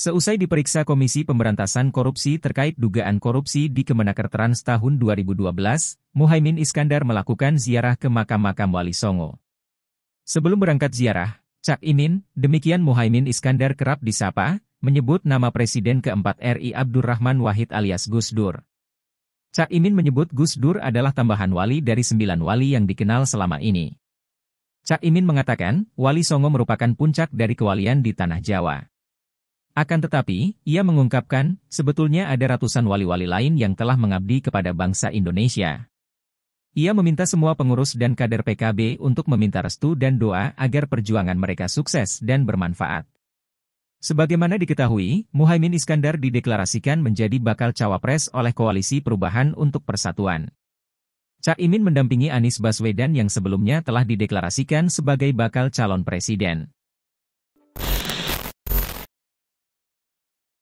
Seusai diperiksa Komisi Pemberantasan Korupsi terkait dugaan korupsi di Kemenaker Trans tahun 2012, Muhaimin Iskandar melakukan ziarah ke makam-makam Wali Songo. Sebelum berangkat ziarah, Cak Imin, demikian Muhaimin Iskandar kerap disapa, menyebut nama Presiden keempat RI Abdurrahman Wahid alias Gus Dur. Cak Imin menyebut Gus Dur adalah tambahan wali dari sembilan wali yang dikenal selama ini. Cak Imin mengatakan, Wali Songo merupakan puncak dari kewalian di Tanah Jawa. Akan tetapi, ia mengungkapkan, sebetulnya ada ratusan wali-wali lain yang telah mengabdi kepada bangsa Indonesia. Ia meminta semua pengurus dan kader PKB untuk meminta restu dan doa agar perjuangan mereka sukses dan bermanfaat. Sebagaimana diketahui, Muhaimin Iskandar dideklarasikan menjadi bakal cawapres oleh Koalisi Perubahan untuk Persatuan. Cak Imin mendampingi Anies Baswedan yang sebelumnya telah dideklarasikan sebagai bakal calon presiden.